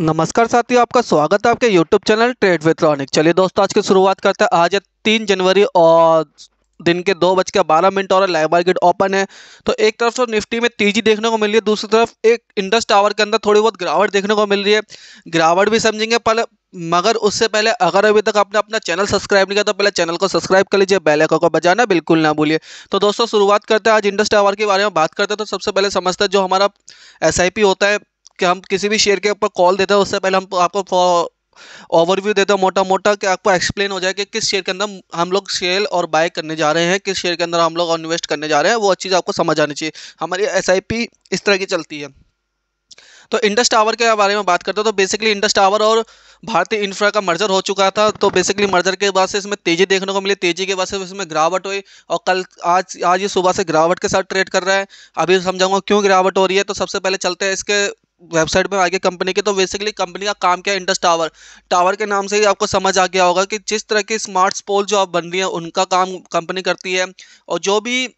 नमस्कार साथियों आपका स्वागत है आपके YouTube चैनल ट्रेड विथ चलिए दोस्तों आज की शुरुआत करते हैं आज है तीन जनवरी और दिन के दो बज के बारह मिनट और लाइव मार्केट ओपन है तो एक तरफ तो निफ्टी में तेजी देखने को मिल रही है दूसरी तरफ एक इंडस टावर के अंदर थोड़ी बहुत गिरावट देखने को मिल रही है गिरावट भी समझेंगे पहले मगर उससे पहले अगर अभी तक आपने अपना चैनल सब्सक्राइब नहीं किया तो पहले चैनल को सब्सक्राइब कर लीजिए बेल आइकन को बजाना बिल्कुल ना भूलिए तो दोस्तों शुरुआत करते हैं आज इंडस टावर के बारे में बात करते हैं तो सबसे पहले समझते हैं जो हमारा एस होता है कि हम किसी भी शेयर के ऊपर कॉल देते हैं उससे पहले हम आपको ओवरव्यू देते हैं मोटा मोटा कि आपको एक्सप्लेन हो जाए कि किस शेयर के अंदर हम लोग सेल और बाय करने जा रहे हैं किस शेयर के अंदर हम लोग इन्वेस्ट करने जा रहे हैं वो चीज़ आपको समझ आनी चाहिए हमारी एस इस तरह की चलती है तो इंडस टावर के बारे में बात करते हैं तो बेसिकली इंडस टावर और भारतीय इंफ्रा का मर्जर हो चुका था तो बेसिकली मर्जर के बाद से इसमें तेज़ी देखने को मिली तेज़ी के बाद से इसमें गिरावट हुई और कल आज आज ये सुबह से गिरावट के साथ ट्रेड कर रहा है अभी समझाऊंगा क्यों गिरावट हो रही है तो सबसे पहले चलते हैं इसके वेबसाइट में आ गया कंपनी के तो बेसिकली कंपनी का काम क्या है इंडस टावर टावर के नाम से ही आपको समझ आ गया होगा कि जिस तरह की स्मार्ट पोल जो आप बन रही है उनका काम कंपनी करती है और जो भी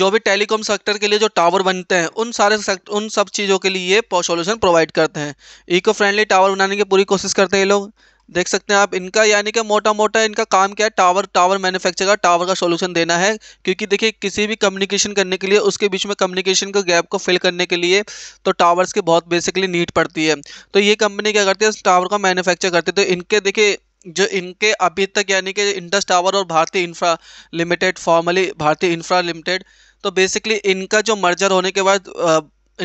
जो भी टेलीकॉम सेक्टर के लिए जो टावर बनते हैं उन सारे सेक्टर उन सब चीज़ों के लिए ये सॉल्यूशन प्रोवाइड करते हैं इको फ्रेंडली टावर बनाने की पूरी कोशिश करते हैं ये लोग देख सकते हैं आप इनका यानी कि मोटा मोटा इनका काम क्या है टावर टावर मैन्युफैक्चर का टावर का सॉल्यूशन देना है क्योंकि देखिए किसी भी कम्युनिकेशन करने के लिए उसके बीच में कम्युनिकेशन के गैप को फिल करने के लिए तो टावर्स की बहुत बेसिकली नीड पड़ती है तो ये कंपनी क्या करती है टावर का मैन्युफैक्चर करती है तो इनके देखिए जो इनके अभी तक यानी कि इंडस टावर और Bhartiya infra limited formerly Bhartiya infra limited तो बेसिकली इनका जो मर्जर होने के बाद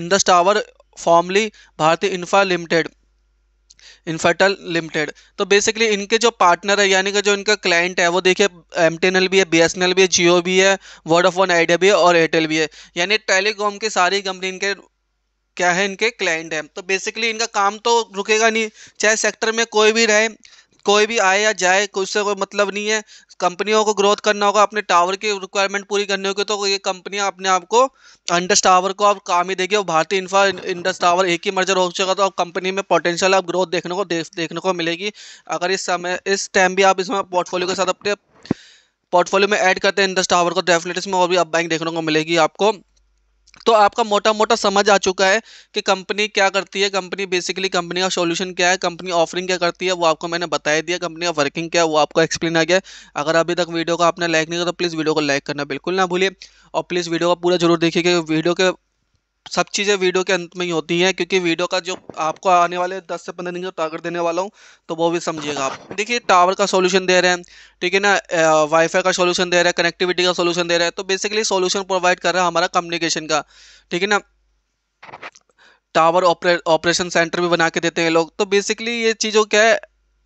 Indus tower formerly Bhartiya infra limited Infratel limited तो बेसिकली इनके जो पार्टनर है यानी कि जो इनका क्लाइंट है वो देखिए एम भी है बी भी है जियो भी है वोडाफोन आइडिया भी है और एयरटेल भी है यानी टेलीकॉम की सारी कंपनी इनके क्या है इनके क्लाइंट हैं तो बेसिकली इनका काम तो रुकेगा नहीं चाहे सेक्टर में कोई भी रहे कोई भी आए या जाए कोई से कोई मतलब नहीं है कंपनियों को ग्रोथ करना होगा अपने टावर की रिक्वायरमेंट पूरी करनी होगी तो ये कंपनियां अपने आप को अंडस टावर को आप काम ही देगी और भारतीय इंफ्रा इंडस टावर एक ही मर्जर हो चुका तो आप कंपनी में पोटेंशियल आप ग्रोथ देखने को देख, देखने को मिलेगी अगर इस समय इस टाइम भी आप इसमें पोर्टफोलियो के साथ अपने पोर्टफोलियो में ऐड करते हैं इंडस टावर को डेफिनेट इसमें और भी अब बैंक देखने को मिलेगी आपको तो आपका मोटा मोटा समझ आ चुका है कि कंपनी क्या करती है कंपनी बेसिकली कंपनी का सॉल्यूशन क्या है कंपनी ऑफरिंग क्या करती है वो आपको मैंने बताया दिया कंपनी का वर्किंग क्या है वो आपको एक्सप्लेन आ गया अगर अभी तक वीडियो को आपने लाइक नहीं किया तो प्लीज़ वीडियो को लाइक करना बिल्कुल ना भूलिए और प्लीज़ वीडियो का पूरा जरूर कि वीडियो के सब चीज़ें वीडियो के अंत में ही होती हैं क्योंकि वीडियो का जो आपको आने वाले 10 से 15 दिन का टारगेट देने वाला हूँ तो वो भी समझिएगा आप देखिए टावर का सॉल्यूशन दे रहे हैं ठीक है ना वाईफाई का सॉल्यूशन दे रहे हैं कनेक्टिविटी का सॉल्यूशन दे रहे हैं तो बेसिकली सॉल्यूशन प्रोवाइड कर रहा है हमारा कम्युनिकेशन का ठीक है ना टावर ऑपरेशन सेंटर भी बना के देते हैं लोग तो बेसिकली ये चीज़ों क्या है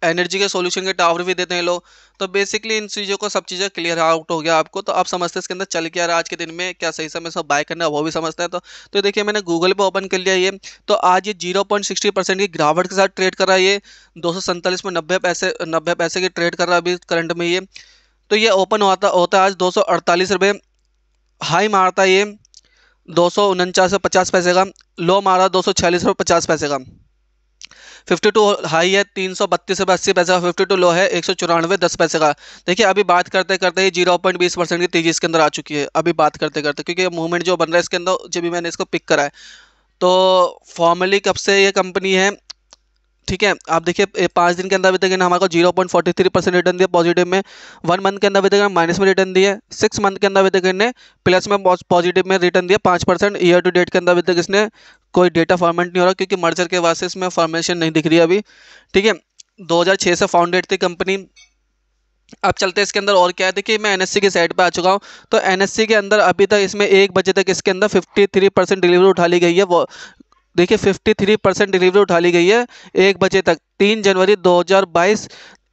एनर्जी के सॉल्यूशन के टावर भी देते हैं लोग तो बेसिकली इन चीज़ों को सब चीज़ें क्लियर आउट हो गया आपको तो आप समझते हैं इसके अंदर चल क्या रहा आज के दिन में क्या सही समय सब बाय करना है वो भी समझते हैं तो तो देखिए मैंने गूगल पे ओपन कर लिया ये तो आज ये जीरो पॉइंट सिक्सटी परसेंट की गिरावट के साथ ट्रेड कर रहा है ये दो में नब्बे पैसे नब्बे पैसे की ट्रेड कर रहा है अभी करंट में ये तो ये ओपन होता होता है आज दो रुपये हाई मारता ये दो सौ उनचास पैसे का लो मारा दो सौ छियालीस रुपये पचास पैसे का फिफ्टी टू हाई है तीन सौ बत्तीस रुपये अस्सी पैसे का फिफ्टी टू लो है एक सौ चौरानवे दस पैसे का देखिए अभी बात करते करते ही जीरो पॉइंट बीस परसेंट की तेजी इसके अंदर आ चुकी है अभी बात करते करते क्योंकि मूवमेंट जो बन रहा है इसके अंदर जब भी मैंने इसको पिक करा है तो फॉर्मली कब से ये कंपनी है ठीक है आप देखिए पाँच दिन के अंदर अभी तक हमारे को zero point forty three percent return दिया पॉजिटिव में वन मंथ के अंदर अभी तक माइनस में रिटर्न दिए सिक्स मंथ के अंदर अभी तक ने प्लस में पॉजिटिव में रिटर्न दिया पाँच परसेंट ईयर टू डेट के अंदर अभी तक इसने कोई डेटा फॉर्मेट नहीं हो रहा क्योंकि मर्जर के वास्ते इसमें फॉर्मेशन नहीं दिख रही अभी ठीक है छः से फाउंडेड थी कंपनी अब चलते हैं इसके अंदर और क्या है देखिए मैं एनएससी के साइड पे आ चुका हूँ तो एनएससी के अंदर अभी तक इसमें एक बजे तक इसके अंदर 53 परसेंट डिलीवरी उठा ली गई है देखिए 53 परसेंट डिलीवरी उठा ली गई है एक बजे तक तीन जनवरी 2022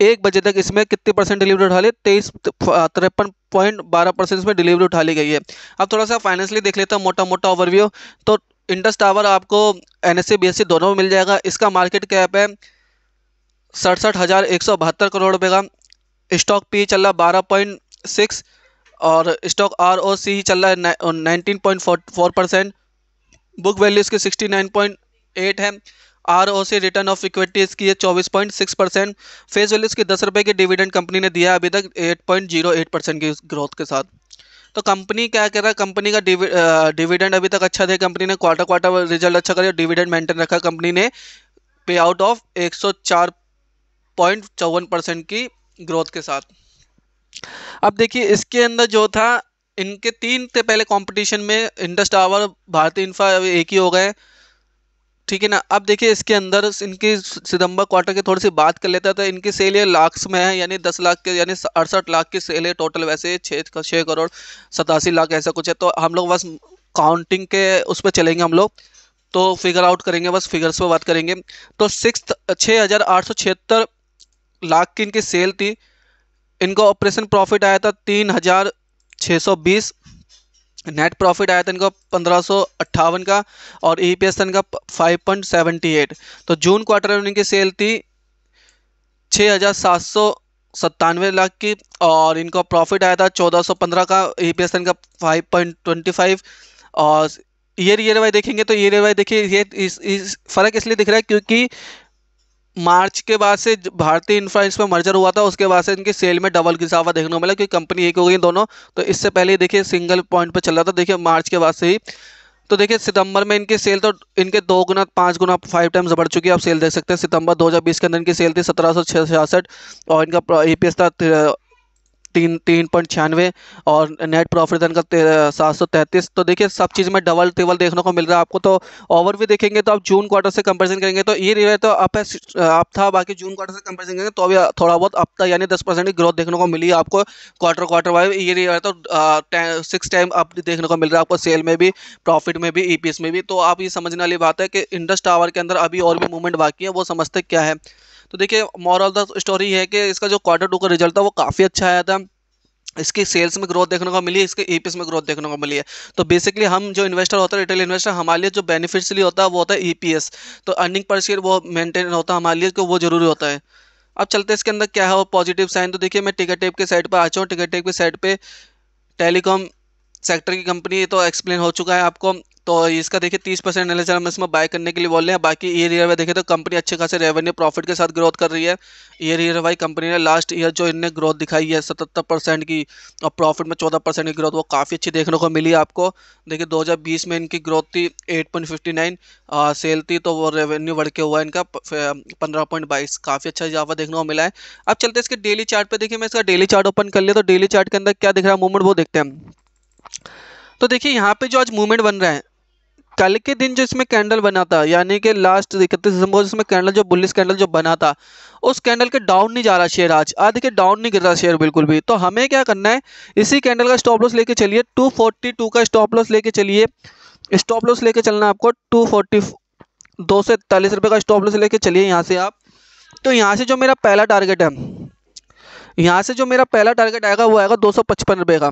एक बजे तक इसमें कितनी परसेंट डिलीवरी उठा ली तेईस तिरपन पॉइंट बारह परसेंट इसमें डिलीवरी उठा ली गई है अब थोड़ा सा फाइनेंशियली देख लेता हूँ मोटा मोटा ओवरव्यू तो इंडस टावर आपको एन एस सी दोनों में मिल जाएगा इसका मार्केट कैप है सड़सठ हज़ार एक सौ बहत्तर करोड़ रुपये का स्टॉक पी चल रहा बारह पॉइंट सिक्स और स्टॉक आर ओ सी चल रहा है nineteen point four percent book value इसकी 69.8 है R O C return of equity इसकी है सिक्स परसेंट फेस वैल्यू इसकी दस रुपये की डिविडेंड कंपनी ने दिया अभी तक 8.08 परसेंट की ग्रोथ के साथ तो कंपनी क्या कर रहा है कंपनी का डिविडेंड अभी तक अच्छा दे कंपनी ने क्वार्टर क्वार्टर रिजल्ट अच्छा करे डिविडेंड मेंटेन रखा कंपनी ने पे आउट ऑफ एक की ग्रोथ के साथ अब देखिए इसके अंदर जो था इनके तीन थे पहले कंपटीशन में इंडस टावर भारतीय इंफ्रा एक ही हो गए ठीक है ना अब देखिए इसके अंदर इनकी सितंबर क्वार्टर की थोड़ी सी बात कर लेता था तो इनकी सेल ये लाख्स में है यानी दस लाख के यानी अड़सठ लाख की सेल है टोटल वैसे छः छः करोड़ सतासी लाख ऐसा कुछ है तो हम लोग बस काउंटिंग के उस पर चलेंगे हम लोग तो फिगर आउट करेंगे बस फिगर्स पर बात करेंगे तो सिक्स छः हज़ार आठ सौ छिहत्तर लाख की इनकी सेल थी इनका ऑपरेशन प्रॉफिट आया था तीन हज़ार 620 नेट प्रॉफिट आया था इनका पंद्रह का और ई पी एस था इनका फाइव तो जून क्वार्टर में इनकी सेल थी छः हज़ार सात सौ सत्तानवे लाख की और इनका प्रॉफिट आया था 1415 का ई पी एस इनका 5.25 और ईयर ईयर वाई देखेंगे तो ईयर वाई देखिए ये इस, इस फ़र्क इसलिए दिख रहा है क्योंकि मार्च के बाद से भारतीय इन्फ्राइंस में मर्जर हुआ था उसके बाद से इनकी सेल में डबल इजाफा देखने को मिला क्योंकि कंपनी एक हो गई दोनों तो इससे पहले देखिए सिंगल पॉइंट पर चल रहा था देखिए मार्च के बाद से ही तो देखिए सितंबर में इनके सेल तो इनके दो गुना पाँच गुना फाइव टाइम्स बढ़ चुकी है आप सेल देख सकते हैं सितंबर 2020 के अंदर इनकी सेल थी सत्रह और इनका ई था तीन तीन पॉइंट छियानवे और नेट प्रॉफिट रन का सात सौ तैंतीस तो देखिए सब चीज़ में डबल टेबल देखने को मिल रहा है आपको तो ओवर भी देखेंगे तो आप जून क्वार्टर से कंपेरिजन करेंगे तो ये रिवे तो अप है अप था बाकी जून क्वार्टर से कंपेरिजन करेंगे तो अभी थोड़ा बहुत अप था यानी दस परसेंट की ग्रोथ देखने को मिली आपको क्वार्टर क्वार्टर वाइज ये रिवे तो सिक्स टाइम अप देखने को मिल रहा है आपको सेल में भी प्रॉफिट में भी ई e में भी तो आप ये समझने वाली बात है कि इंडस्ट टावर के अंदर अभी और भी मूवमेंट बाकी है वो समझते क्या है तो देखिए मॉरल द स्टोरी है कि इसका जो क्वार्टर टू का रिजल्ट था वो काफ़ी अच्छा आया था इसकी सेल्स में ग्रोथ देखने को मिली है इसके ईपीएस e में ग्रोथ देखने को मिली है तो बेसिकली हम जो इन्वेस्टर होता है रिटेल इन्वेस्टर हमारे लिए जो बेनिफिट्स लिए होता है वो होता है ईपीएस e तो अर्निंग पर शेयर वो मेंटेन होता है हमारे लिए वो जरूरी होता है अब चलते इसके अंदर क्या है और पॉजिटिव साइन तो देखिए मैं टिकट टेप के साइड पर आ चुका हूँ टिकट टेप के साइड पर टेलीकॉम सेक्टर की कंपनी तो एक्सप्लेन हो चुका है आपको तो इसका देखिए तीस परसेंट एनालिसिस हम इसमें बाय करने के लिए बोल रहे हैं बाकी ईयर ईयर वाई देखिए तो कंपनी अच्छे खासे रेवेन्यू प्रॉफिट के साथ ग्रोथ कर रही है ईयर ईयर वाई कंपनी ने लास्ट ईयर जो इनने ग्रोथ दिखाई है सतहत्तर परसेंट की और प्रॉफिट में चौदह परसेंट की ग्रोथ वो काफ़ी अच्छी देखने को मिली आपको देखिए बीस में इनकी ग्रोथ थी नाइन सेल थी तो वो रेवेन्यू बढ़ के हुआ इनका पंद्रह पॉइंट बाईस काफ़ी अच्छा इजाफा देखने को मिला है अब चलते इसके डेली चार्ट देखिए मैं इसका डेली चार्ट ओपन कर लिया तो डेली चार्ट के अंदर क्या दिख रहा है मूवमेंट वो देखते हैं तो देखिए यहाँ पे जो आज मूवमेंट बन रहा है कल के दिन जो इसमें कैंडल बना था यानी कि लास्ट इकतीस दिसंबर इसमें कैंडल जो बुलिस कैंडल जो बना था उस कैंडल के डाउन नहीं जा रहा शेयर आज आज देखिए डाउन नहीं गिर रहा शेयर बिल्कुल भी तो हमें क्या करना है इसी कैंडल का स्टॉप लॉस लेके चलिए 242 का स्टॉप लॉस लेके चलिए स्टॉप लॉस लेके चलना आपको टू फोर्टी दो से इकतालीस रुपये का स्टॉप लॉस लेके चलिए यहाँ से आप तो यहाँ से जो मेरा पहला टारगेट है यहाँ से जो मेरा पहला टारगेट आएगा वो आएगा दो सौ पचपन रुपये का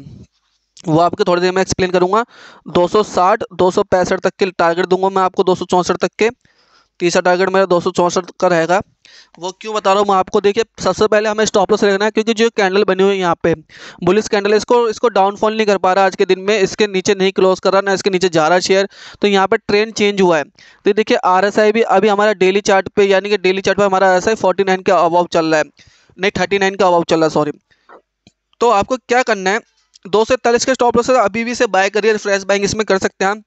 वो आपके थोड़ी देर में एक्सप्लेन करूँगा 260 265 तक के टारगेट दूंगा मैं आपको दो तक के तीसरा टारगेट मेरा दो का रहेगा वो क्यों बता रहा हूँ मैं आपको देखिए सबसे पहले हमें स्टॉप लॉस रखना है क्योंकि जो कैंडल बनी हुई है यहाँ पे बुलिस कैंडल है इसको इसको डाउनफॉल नहीं कर पा रहा आज के दिन में इसके नीचे नहीं क्लोज कर रहा ना इसके नीचे जा रहा शेयर तो यहाँ पे ट्रेंड चेंज हुआ है तो देखिए आर भी अभी हमारा डेली चार्ट पे यानी कि डेली चार्ट पर हमारा आर एस के अभाव चल रहा है नहीं थर्टी का अभाव चल रहा है सॉरी तो आपको क्या करना है दो सौ इकतालीस के स्टॉप लॉस अभी भी से बाय करिए रिफ्रेश बाइंग इसमें कर सकते हैं हम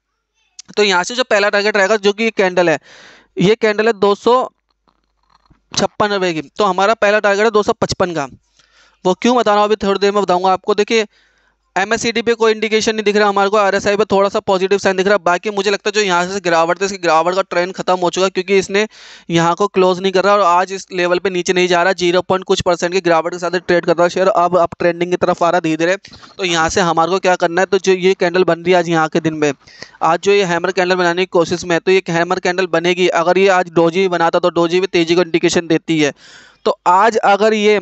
तो यहाँ से जो पहला टारगेट रहेगा जो कि कैंडल है ये कैंडल है दो सौ छप्पन रुपये की तो हमारा पहला टारगेट है दो सौ पचपन का वो क्यों बताना अभी थोड़ी देर में बताऊँगा आपको देखिए एमएससीडी पे कोई इंडिकेशन नहीं दिख रहा हमारे को आरएसआई पे थोड़ा सा पॉजिटिव साइन दिख रहा है बाकी मुझे लगता है जो यहाँ से गिरावट थे इसकी गिरावट का ट्रेंड खत्म हो चुका क्योंकि इसने यहाँ को क्लोज नहीं कर रहा और आज इस लेवल पे नीचे नहीं जा रहा जीरो पॉइंट कुछ परसेंट की गिरावट के साथ ट्रेड कर रहा शेयर अब अब ट्रेंडिंग की तरफ आ रहा धीरे धीरे तो यहाँ से हमारे को क्या करना है तो जो ये कैंडल बन रही है आज यहाँ के दिन में आज जो ये हैमर कैंडल बनाने की कोशिश में है तो ये हैमर कैंडल बनेगी अगर ये आज डोजी बनाता तो डोजी भी तेजी को इंडिकेशन देती है तो आज अगर ये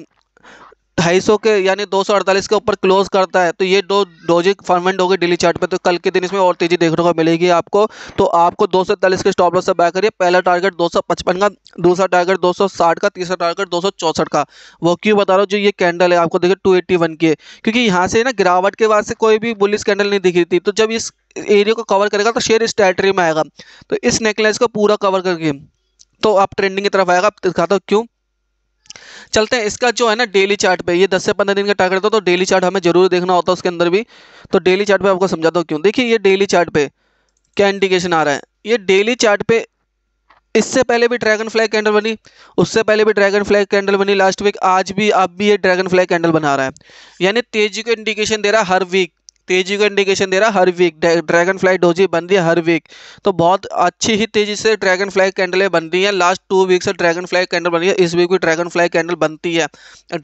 ढाई सौ के यानी दो सौ अड़तालीस के ऊपर क्लोज करता है तो ये दो डोजी फॉर्मेंट होगी डेली चार्ट पे तो कल के दिन इसमें और तेजी देखने को मिलेगी आपको तो आपको दो सौ इकतालीस के स्टॉप लॉस से बाय करिए पहला टारगेट दो सौ पचपन का दूसरा टारगेट दो सौ साठ का तीसरा टारगेट दो सौ चौसठ का वो क्यों बता रहा हूँ जो ये कैंडल है आपको देखिए टू एट्टी वन की क्योंकि यहाँ से ना गिरावट के बाद से कोई भी बुलिस कैंडल नहीं दिख रही थी तो जब इस एरिया को कवर करेगा तो शेयर इस टेरेटरी में आएगा तो इस नेकलेस को पूरा कवर करके तो आप ट्रेंडिंग की तरफ आएगा दिखाता हूँ क्यों चलते हैं इसका जो है ना डेली चार्ट पे ये 10 से 15 दिन का टारगेट था तो डेली चार्ट हमें जरूर देखना होता है उसके अंदर भी तो डेली चार्ट पे आपको समझाता हूँ क्यों देखिए ये डेली चार्ट पे क्या इंडिकेशन आ रहा है ये डेली चार्ट पे इससे पहले भी ड्रैगन फ्लैग कैंडल बनी उससे पहले भी ड्रैगन फ्लैग कैंडल बनी लास्ट वीक आज भी अब भी ये ड्रैगन फ्लैग कैंडल बना रहा है यानी तेजी को इंडिकेशन दे रहा है हर वीक तेजी का इंडिकेशन दे रहा है हर वीक ड्रैगन फ्लाई डोजी बन रही है हर वीक तो बहुत अच्छी ही तेजी से ड्रैगन फ्लाई कैंडलें बन रही हैं लास्ट टू वीक से ड्रैगन फ्लाई कैंडल बन रही है इस वीक भी ड्रैगन फ्लाई कैंडल बनती है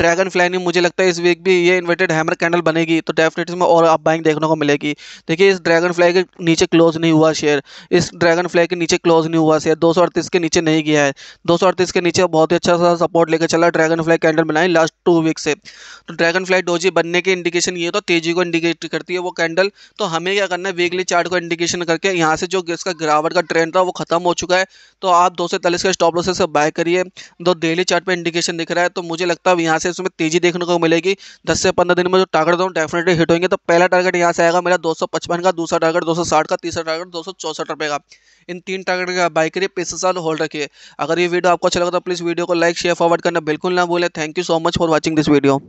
ड्रैगन फ्लाई नहीं मुझे लगता है इस वीक भी ये इन्वर्टेड हैमर कैंडल बनेगी तो डेफिनेटली में और आप बाइंग देखने को मिलेगी देखिए इस ड्रैगन फ्लाई के नीचे क्लोज नहीं हुआ शेयर इस ड्रैगन फ्लाई के नीचे क्लोज नहीं हुआ शेयर दो के नीचे नहीं गया है दो के नीचे बहुत ही अच्छा सा सपोर्ट लेकर चला ड्रैगन फ्लाई कैंडल बनाई लास्ट टू वीक से तो ड्रैगन फ्लाई डोजी बनने के इंडिकेशन ये तो तेजी को इंडिकेट करती होती है वो कैंडल तो हमें क्या करना है वीकली चार्ट को इंडिकेशन करके यहाँ से जो इसका गिरावट का ट्रेंड था वो खत्म हो चुका है तो आप दो सौ स्टॉप लॉसेस से बाय करिए दो डेली चार्ट पर इंडिकेशन दिख रहा है तो मुझे लगता है यहाँ से इसमें तेजी देखने को मिलेगी दस से पंद्रह दिन में जो टारगेट था डेफिनेटली हिट होंगे तो पहला टारगेट यहाँ से आएगा मेरा दो का दूसरा टारगेट दो का तीसरा टारगेट दो रुपए का इन तीन टारगेट का बाय करिए पैसे साल होल्ड रखिए अगर ये वीडियो आपको अच्छा लगा तो प्लीज़ वीडियो को लाइक शेयर फॉरवर्ड करना बिल्कुल ना भूलें thank you so much for watching this video